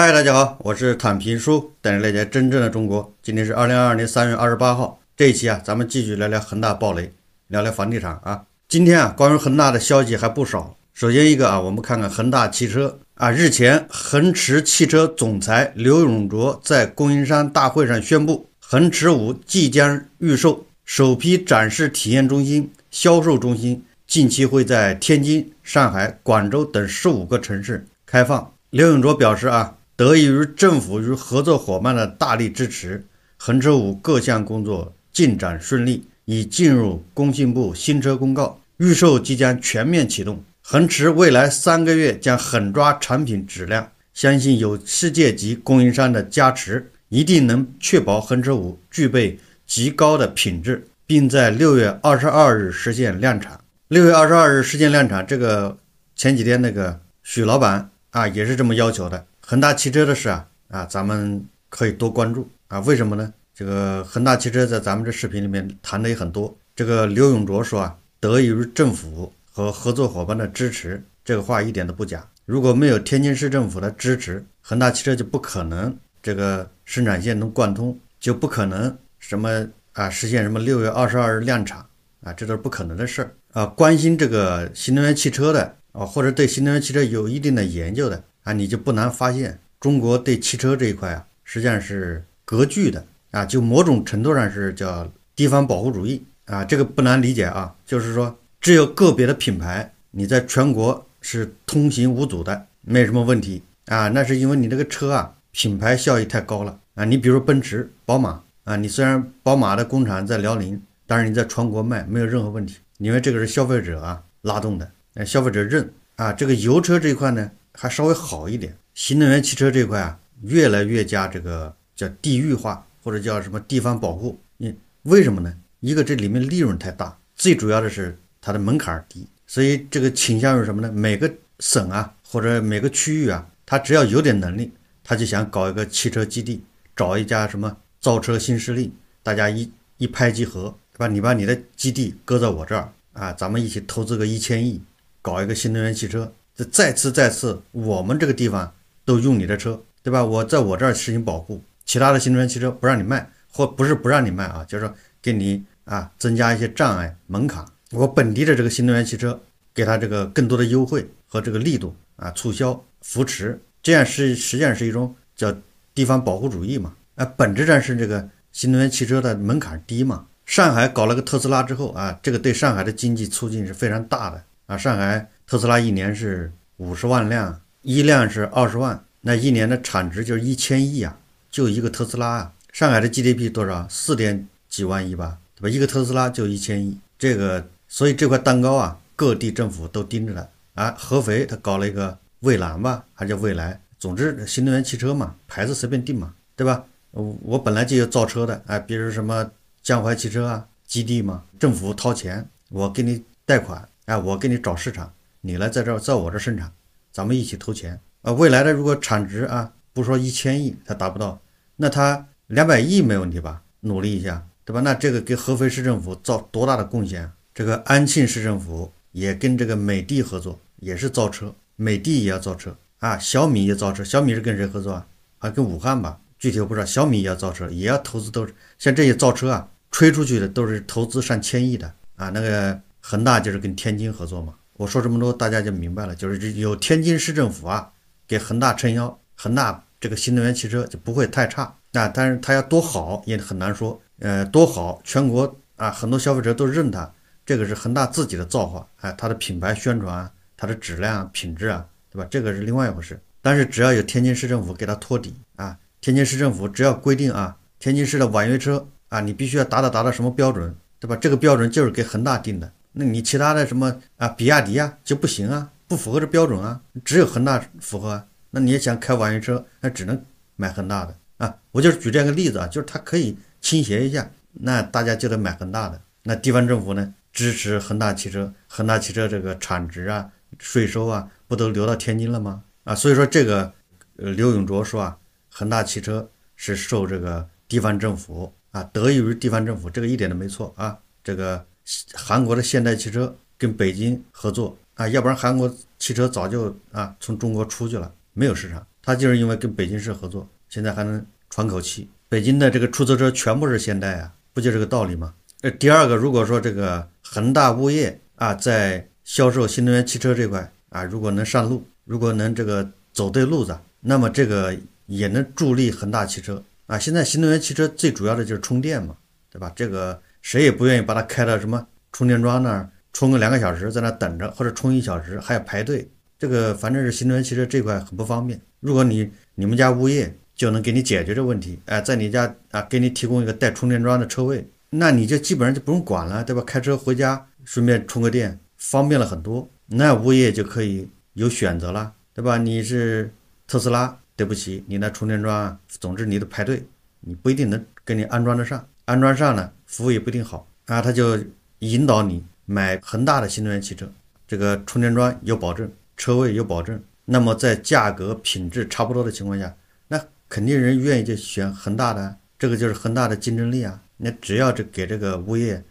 嗨，大家好，我是坦平叔，带着大家真正的中国。今天是二零二二年三月二十八号，这一期啊，咱们继续聊聊恒大暴雷，聊聊房地产啊。今天啊，关于恒大的消息还不少。首先一个啊，我们看看恒大汽车啊，日前，恒驰汽车总裁刘永卓在供应商大会上宣布，恒驰五即将预售，首批展示体验中心、销售中心近期会在天津、上海、广州等十五个城市开放。刘永卓表示啊。得益于政府与合作伙伴的大力支持，恒驰五各项工作进展顺利，已进入工信部新车公告，预售即将全面启动。恒驰未来三个月将狠抓产品质量，相信有世界级供应商的加持，一定能确保恒驰五具备极高的品质，并在六月二十二日实现量产。六月二十二日实现量产，这个前几天那个许老板啊也是这么要求的。恒大汽车的事啊啊，咱们可以多关注啊。为什么呢？这个恒大汽车在咱们这视频里面谈的也很多。这个刘永灼说啊，得益于政府和合作伙伴的支持，这个话一点都不假。如果没有天津市政府的支持，恒大汽车就不可能这个生产线能贯通，就不可能什么啊实现什么六月二十二日量产啊，这都是不可能的事儿啊。关心这个新能源汽车的。啊，或者对新能源汽车有一定的研究的啊，你就不难发现，中国对汽车这一块啊，实际上是隔距的啊，就某种程度上是叫地方保护主义啊，这个不难理解啊，就是说只有个别的品牌，你在全国是通行无阻的，没有什么问题啊，那是因为你这个车啊，品牌效益太高了啊，你比如奔驰、宝马啊，你虽然宝马的工厂在辽宁，但是你在全国卖没有任何问题，因为这个是消费者啊拉动的。消费者认啊，这个油车这一块呢还稍微好一点，新能源汽车这一块啊越来越加这个叫地域化或者叫什么地方保护。你为什么呢？一个这里面利润太大，最主要的是它的门槛低，所以这个倾向于什么呢？每个省啊或者每个区域啊，他只要有点能力，他就想搞一个汽车基地，找一家什么造车新势力，大家一一拍即合，对吧？你把你的基地搁在我这儿啊，咱们一起投资个一千亿。搞一个新能源汽车，这再次再次，我们这个地方都用你的车，对吧？我在我这儿实行保护，其他的新能源汽车不让你卖，或不是不让你卖啊，就是说给你啊增加一些障碍门槛。我本地的这个新能源汽车，给他这个更多的优惠和这个力度啊，促销扶持，这样是实际上是一种叫地方保护主义嘛？啊，本质上是这个新能源汽车的门槛低嘛。上海搞了个特斯拉之后啊，这个对上海的经济促进是非常大的。啊，上海特斯拉一年是五十万辆，一辆是二十万，那一年的产值就是一千亿啊！就一个特斯拉啊，上海的 GDP 多少？四点几万亿吧，对吧？一个特斯拉就一千亿，这个所以这块蛋糕啊，各地政府都盯着呢。啊。合肥他搞了一个蔚蓝吧，还叫蔚来，总之新能源汽车嘛，牌子随便定嘛，对吧？我本来就有造车的，哎，比如什么江淮汽车啊，基地嘛，政府掏钱，我给你贷款。哎，我给你找市场，你来在这在我这生产，咱们一起投钱啊。未来的如果产值啊，不说一千亿，它达不到，那它两百亿没问题吧？努力一下，对吧？那这个给合肥市政府造多大的贡献？这个安庆市政府也跟这个美的合作，也是造车，美的也要造车啊，小米也造车，小米是跟谁合作啊？啊，跟武汉吧？具体我不知道。小米也要造车，也要投资都像这些造车啊，吹出去的都是投资上千亿的啊，那个。恒大就是跟天津合作嘛，我说这么多，大家就明白了，就是有天津市政府啊给恒大撑腰，恒大这个新能源汽车就不会太差啊。但是它要多好也很难说，呃，多好，全国啊很多消费者都认它，这个是恒大自己的造化啊，它的品牌宣传、它的质量品质啊，对吧？这个是另外一回事。但是只要有天津市政府给它托底啊，天津市政府只要规定啊，天津市的网约车啊，你必须要达到达到什么标准，对吧？这个标准就是给恒大定的。那你其他的什么啊，比亚迪啊就不行啊，不符合这标准啊，只有恒大符合。啊。那你也想开网约车，那只能买恒大的啊。我就是举这样一个例子啊，就是它可以倾斜一下，那大家就得买恒大的。那地方政府呢支持恒大汽车，恒大汽车这个产值啊、税收啊，不都流到天津了吗？啊，所以说这个，呃，刘永灼说啊，恒大汽车是受这个地方政府啊，得益于地方政府，这个一点都没错啊，这个。韩国的现代汽车跟北京合作啊，要不然韩国汽车早就啊从中国出去了，没有市场。它就是因为跟北京市合作，现在还能喘口气。北京的这个出租车全部是现代啊，不就这个道理吗？呃，第二个，如果说这个恒大物业啊在销售新能源汽车这块啊，如果能上路，如果能这个走对路子，那么这个也能助力恒大汽车啊。现在新能源汽车最主要的就是充电嘛，对吧？这个。谁也不愿意把它开到什么充电桩那儿充个两个小时，在那等着，或者充一小时还要排队。这个反正是新能源汽车这块很不方便。如果你你们家物业就能给你解决这问题，哎，在你家啊，给你提供一个带充电桩的车位，那你就基本上就不用管了，对吧？开车回家顺便充个电，方便了很多。那物业就可以有选择了，对吧？你是特斯拉，对不起，你那充电桩，总之你得排队，你不一定能给你安装得上。安装上了。服务也不一定好啊，他就引导你买恒大的新能源汽车，这个充电桩有保证，车位有保证。那么在价格品质差不多的情况下，那肯定人愿意就选恒大的，这个就是恒大的竞争力啊。那只要这给这个物业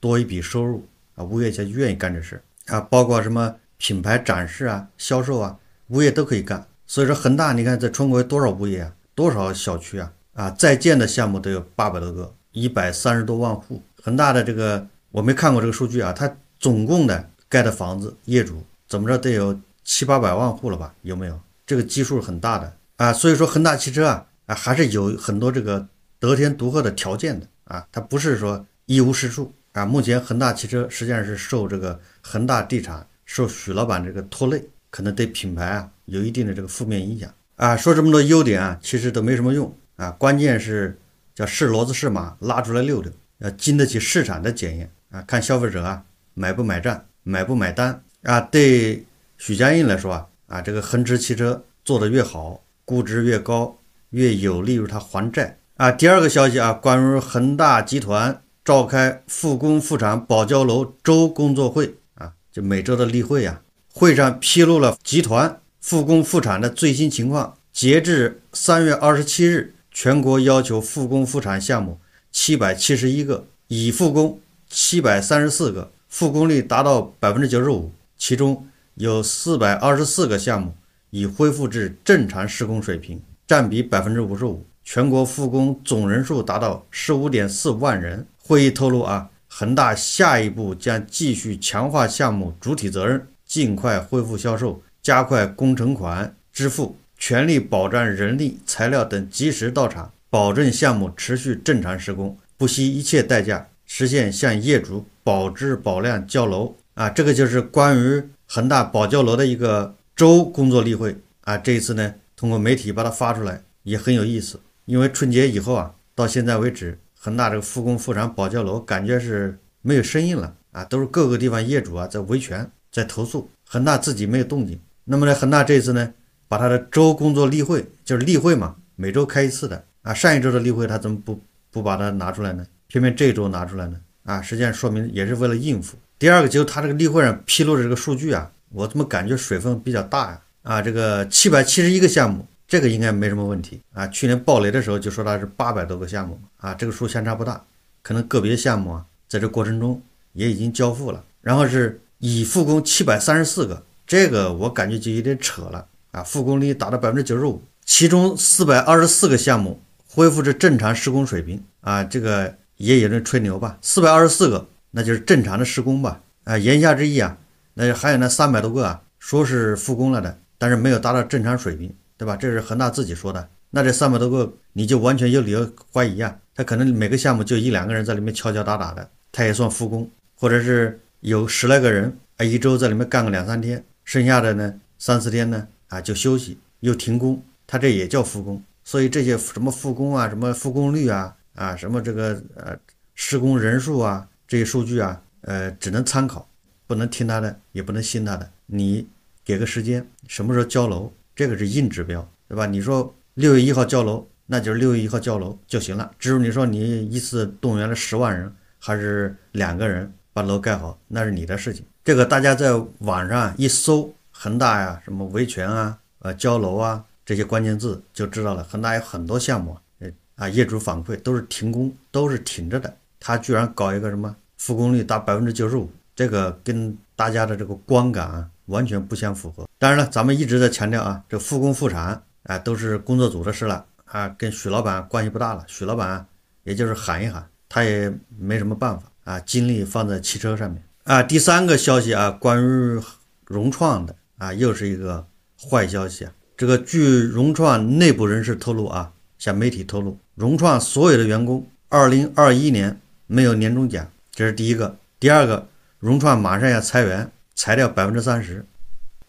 多一笔收入啊，物业就愿意干这事啊。包括什么品牌展示啊、销售啊，物业都可以干。所以说恒大，你看在全国有多少物业啊，多少小区啊，啊在建的项目都有八百多个。一百三十多万户，恒大的这个我没看过这个数据啊，它总共的盖的房子业主怎么着得有七八百万户了吧？有没有？这个基数很大的啊，所以说恒大汽车啊啊还是有很多这个得天独厚的条件的啊，它不是说一无是处啊。目前恒大汽车实际上是受这个恒大地产受许老板这个拖累，可能对品牌啊有一定的这个负面影响啊。说这么多优点啊，其实都没什么用啊，关键是。叫是骡子是马拉出来溜溜，要经得起市场的检验啊！看消费者啊买不买账，买不买单啊！对许家印来说啊，啊这个恒驰汽车做得越好，估值越高，越有利于他还债啊！第二个消息啊，关于恒大集团召开复工复产保交楼周工作会啊，就每周的例会啊，会上披露了集团复工复产的最新情况，截至三月二十七日。全国要求复工复产项目七百七十一个，已复工七百三十四个，复工率达到百分之九十五，其中有四百二十四个项目已恢复至正常施工水平，占比百分之五十五。全国复工总人数达到十五点四万人。会议透露啊，恒大下一步将继续强化项目主体责任，尽快恢复销售，加快工程款支付。全力保障人力、材料等及时到场，保证项目持续正常施工，不惜一切代价实现向业主保质保量交楼啊！这个就是关于恒大保交楼的一个周工作例会啊！这一次呢，通过媒体把它发出来也很有意思，因为春节以后啊，到现在为止，恒大这个复工复产保交楼感觉是没有声音了啊，都是各个地方业主啊在维权、在投诉，恒大自己没有动静。那么呢，恒大这一次呢？把他的周工作例会就是例会嘛，每周开一次的啊，上一周的例会他怎么不不把它拿出来呢？偏偏这一周拿出来呢？啊，实际上说明也是为了应付。第二个就是他这个例会上披露的这个数据啊，我怎么感觉水分比较大呀？啊，这个七百七十一个项目，这个应该没什么问题啊。去年暴雷的时候就说它是八百多个项目啊，这个数相差不大，可能个别项目啊，在这过程中也已经交付了。然后是已复工七百三十四个，这个我感觉就有点扯了。啊，复工率达到百分之九十五，其中四百二十四个项目恢复至正常施工水平。啊，这个也有人吹牛吧？四百二十四个，那就是正常的施工吧？啊，言下之意啊，那还有那三百多个啊，说是复工了的，但是没有达到正常水平，对吧？这是恒大自己说的。那这三百多个，你就完全有理由怀疑啊，他可能每个项目就一两个人在里面敲敲打打的，他也算复工，或者是有十来个人啊，一周在里面干个两三天，剩下的呢，三四天呢？啊，就休息又停工，他这也叫复工，所以这些什么复工啊，什么复工率啊，啊，什么这个呃施工人数啊，这些数据啊，呃，只能参考，不能听他的，也不能信他的。你给个时间，什么时候交楼，这个是硬指标，对吧？你说六月一号交楼，那就是六月一号交楼就行了。至于你说你一次动员了十万人还是两个人把楼盖好，那是你的事情。这个大家在网上一搜。恒大呀，什么维权啊，呃，交楼啊，这些关键字就知道了。恒大有很多项目，呃啊，业主反馈都是停工，都是停着的。他居然搞一个什么复工率达百分之九十五，这个跟大家的这个观感完全不相符合。当然了，咱们一直在强调啊，这复工复产啊，都是工作组的事了啊，跟许老板关系不大了。许老板也就是喊一喊，他也没什么办法啊，精力放在汽车上面啊。第三个消息啊，关于融创的。啊，又是一个坏消息啊！这个据融创内部人士透露啊，向媒体透露，融创所有的员工，二零二一年没有年终奖，这是第一个。第二个，融创马上要裁员，裁掉百分之三十。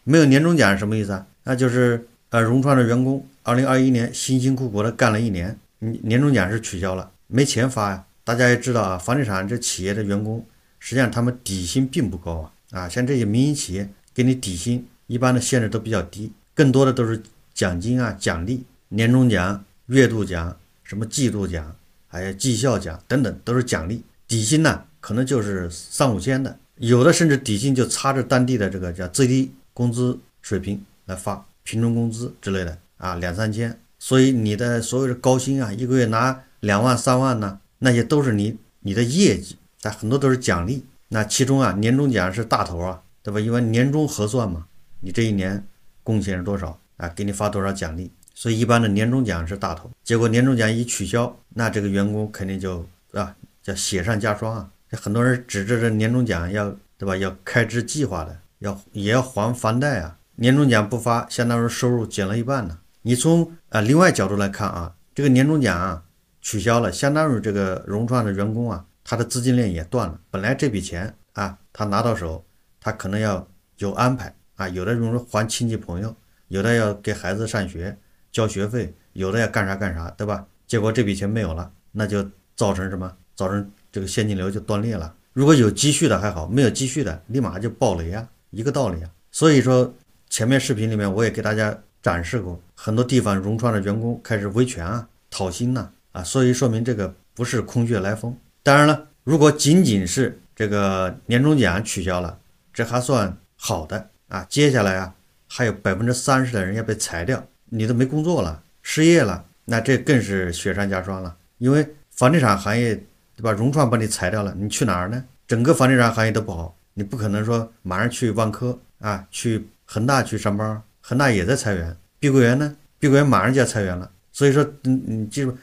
没有年终奖是什么意思啊？那就是呃，融创的员工二零二一年辛辛苦苦的干了一年，年年终奖是取消了，没钱发呀。大家也知道啊，房地产这企业的员工，实际上他们底薪并不高啊啊，像这些民营企业给你底薪。一般的限制都比较低，更多的都是奖金啊、奖励、年终奖、月度奖、什么季度奖，还有绩效奖等等，都是奖励。底薪呢，可能就是三五千的，有的甚至底薪就差着当地的这个叫最低工资水平来发，平均工资之类的啊，两三千。所以你的所谓的高薪啊，一个月拿两万、三万呢，那些都是你你的业绩，但很多都是奖励。那其中啊，年终奖是大头啊，对吧？因为年终核算嘛。你这一年贡献是多少啊？给你发多少奖励？所以一般的年终奖是大头。结果年终奖一取消，那这个员工肯定就啊，叫雪上加霜啊。很多人指着这年终奖要对吧？要开支计划的，要也要还房贷啊。年终奖不发，相当于收入减了一半呢。你从啊另外角度来看啊，这个年终奖啊取消了，相当于这个融创的员工啊，他的资金链也断了。本来这笔钱啊，他拿到手，他可能要有安排。啊，有的比如说还亲戚朋友，有的要给孩子上学交学费，有的要干啥干啥，对吧？结果这笔钱没有了，那就造成什么？造成这个现金流就断裂了。如果有积蓄的还好，没有积蓄的立马就爆雷啊，一个道理啊。所以说前面视频里面我也给大家展示过，很多地方融创的员工开始维权啊，讨薪呐啊，所以说明这个不是空穴来风。当然了，如果仅仅是这个年终奖取消了，这还算好的。啊，接下来啊，还有百分之三十的人要被裁掉，你都没工作了，失业了，那这更是雪上加霜了。因为房地产行业，对吧？融创把你裁掉了，你去哪儿呢？整个房地产行业都不好，你不可能说马上去万科啊，去恒大去上班。恒大也在裁员，碧桂园呢？碧桂园马上就要裁员了。所以说，嗯，你记住，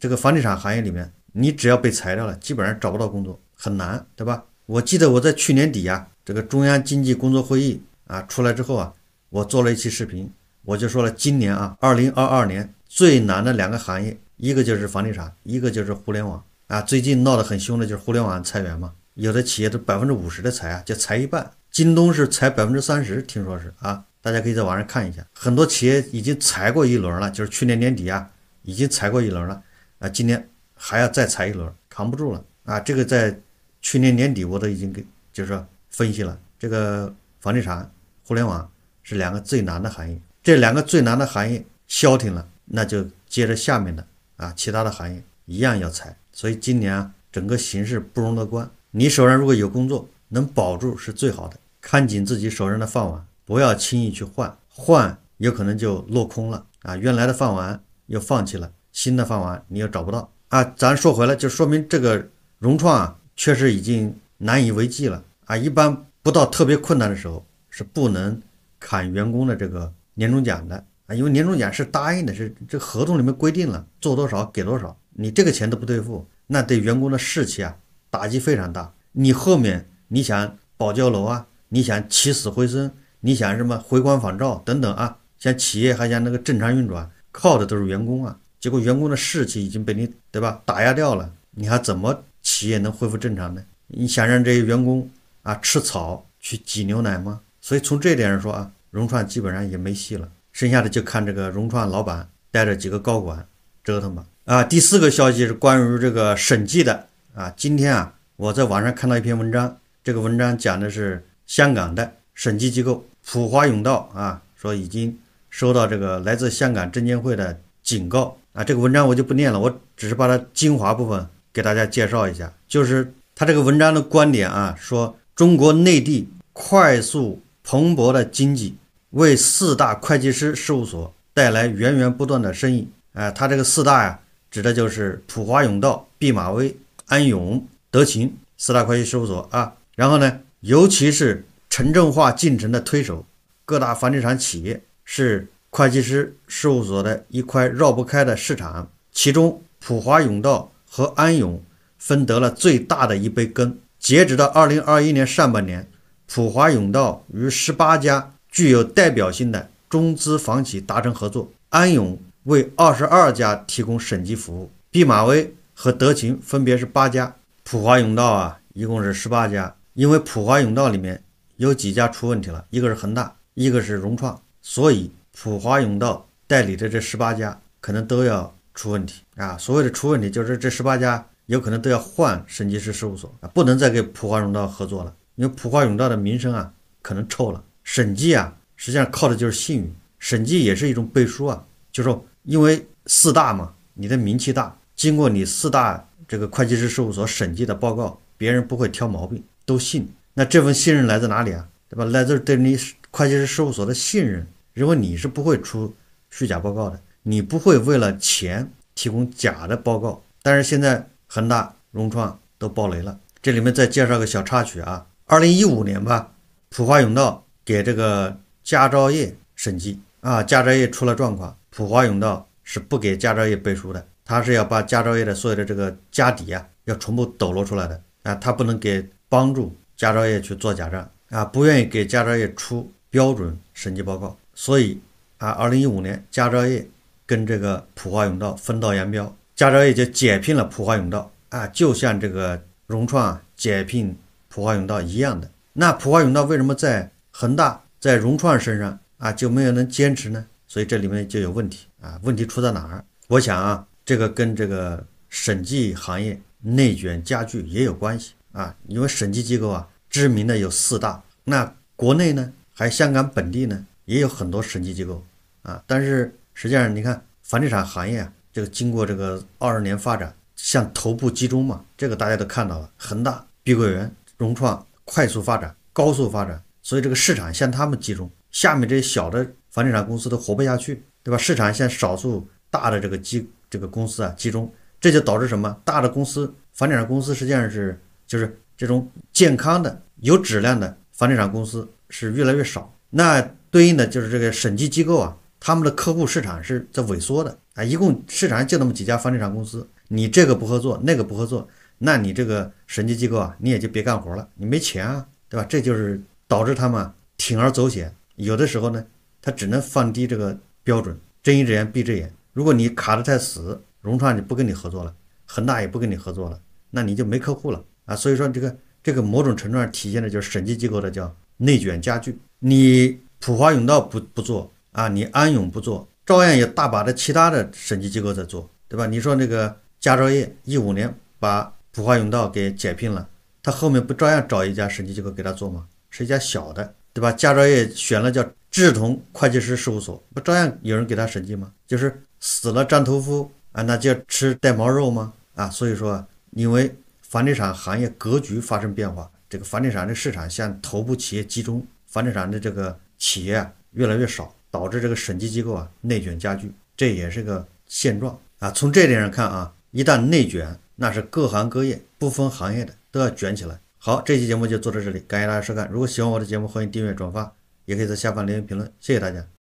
这个房地产行业里面，你只要被裁掉了，基本上找不到工作，很难，对吧？我记得我在去年底啊，这个中央经济工作会议。啊，出来之后啊，我做了一期视频，我就说了，今年啊，二零二二年最难的两个行业，一个就是房地产，一个就是互联网啊。最近闹得很凶的就是互联网裁员嘛，有的企业都百分之五十的裁啊，就裁一半。京东是裁百分之三十，听说是啊，大家可以在网上看一下，很多企业已经裁过一轮了，就是去年年底啊，已经裁过一轮了啊，今年还要再裁一轮，扛不住了啊。这个在去年年底我都已经给就是分析了，这个房地产。互联网是两个最难的行业，这两个最难的行业消停了，那就接着下面的啊，其他的行业一样要裁。所以今年啊，整个形势不容乐观。你手上如果有工作，能保住是最好的，看紧自己手上的饭碗，不要轻易去换，换有可能就落空了啊！原来的饭碗又放弃了，新的饭碗你又找不到啊！咱说回来，就说明这个融创啊，确实已经难以为继了啊！一般不到特别困难的时候。是不能砍员工的这个年终奖的啊，因为年终奖是答应的，是这合同里面规定了做多少给多少，你这个钱都不兑付，那对员工的士气啊打击非常大。你后面你想保交楼啊，你想起死回生，你想什么回光返照等等啊，像企业还想那个正常运转，靠的都是员工啊。结果员工的士气已经被你对吧打压掉了，你还怎么企业能恢复正常呢？你想让这些员工啊吃草去挤牛奶吗？所以从这点上说啊，融创基本上也没戏了，剩下的就看这个融创老板带着几个高管折腾吧。啊，第四个消息是关于这个审计的啊。今天啊，我在网上看到一篇文章，这个文章讲的是香港的审计机构普华永道啊，说已经收到这个来自香港证监会的警告啊。这个文章我就不念了，我只是把它精华部分给大家介绍一下。就是他这个文章的观点啊，说中国内地快速。蓬勃的经济为四大会计师事务所带来源源不断的生意。哎，他这个四大呀，指的就是普华永道、毕马威、安永、德勤四大会计事务所啊。然后呢，尤其是城镇化进程的推手，各大房地产企业是会计师事务所的一块绕不开的市场。其中，普华永道和安永分得了最大的一杯羹。截止到二零二一年上半年。普华永道与十八家具有代表性的中资房企达成合作，安永为二十二家提供审计服务，毕马威和德勤分别是八家。普华永道啊，一共是十八家。因为普华永道里面有几家出问题了，一个是恒大，一个是融创，所以普华永道代理的这十八家可能都要出问题啊。所谓的出问题，就是这十八家有可能都要换审计师事务所啊，不能再跟普华永道合作了。因为普华永道的名声啊，可能臭了。审计啊，实际上靠的就是信誉。审计也是一种背书啊，就是说，因为四大嘛，你的名气大，经过你四大这个会计师事务所审计的报告，别人不会挑毛病，都信。那这份信任来自哪里啊？对吧？来自对你会计师事务所的信任，认为你是不会出虚假报告的，你不会为了钱提供假的报告。但是现在恒大、融创都爆雷了，这里面再介绍个小插曲啊。二零一五年吧，普华永道给这个佳兆业审计啊，佳兆业出了状况，普华永道是不给佳兆业背书的，他是要把佳兆业的所有的这个家底啊，要全部抖落出来的啊，他不能给帮助佳兆业去做假账啊，不愿意给佳兆业出标准审计报告，所以啊，二零一五年佳兆业跟这个普华永道分道扬镳，佳兆业就解聘了普华永道啊，就像这个融创解聘。普华永道一样的，那普华永道为什么在恒大、在融创身上啊就没有能坚持呢？所以这里面就有问题啊！问题出在哪儿？我想啊，这个跟这个审计行业内卷加剧也有关系啊。因为审计机构啊，知名的有四大，那国内呢，还香港本地呢，也有很多审计机构啊。但是实际上，你看房地产行业啊，这个经过这个二十年发展，向头部集中嘛，这个大家都看到了，恒大、碧桂园。融创快速发展，高速发展，所以这个市场向他们集中，下面这些小的房地产公司都活不下去，对吧？市场向少数大的这个集这个公司啊集中，这就导致什么？大的公司，房地产公司实际上是就是这种健康的、有质量的房地产公司是越来越少，那对应的就是这个审计机构啊，他们的客户市场是在萎缩的啊，一共市场上就那么几家房地产公司。你这个不合作，那个不合作，那你这个审计机构啊，你也就别干活了，你没钱啊，对吧？这就是导致他们铤而走险。有的时候呢，他只能放低这个标准，睁一只眼闭一只眼。如果你卡得太死，融创就不跟你合作了，恒大也不跟你合作了，那你就没客户了啊。所以说，这个这个某种程度上体现的就是审计机构的叫内卷加剧。你普华永道不不做啊，你安永不做，照样有大把的其他的审计机构在做，对吧？你说那个。佳兆业一五年把普华永道给解聘了，他后面不照样找一家审计机构给他做吗？是一家小的，对吧？佳兆业选了叫志同会计师事务所，不照样有人给他审计吗？就是死了张屠夫啊，那就要吃带毛肉吗？啊，所以说，因为房地产行业格局发生变化，这个房地产的市场向头部企业集中，房地产的这个企业越来越少，导致这个审计机构啊内卷加剧，这也是个现状啊。从这点上看啊。一旦内卷，那是各行各业不分行业的都要卷起来。好，这期节目就做到这里，感谢大家收看。如果喜欢我的节目，欢迎订阅、转发，也可以在下方留言评论。谢谢大家。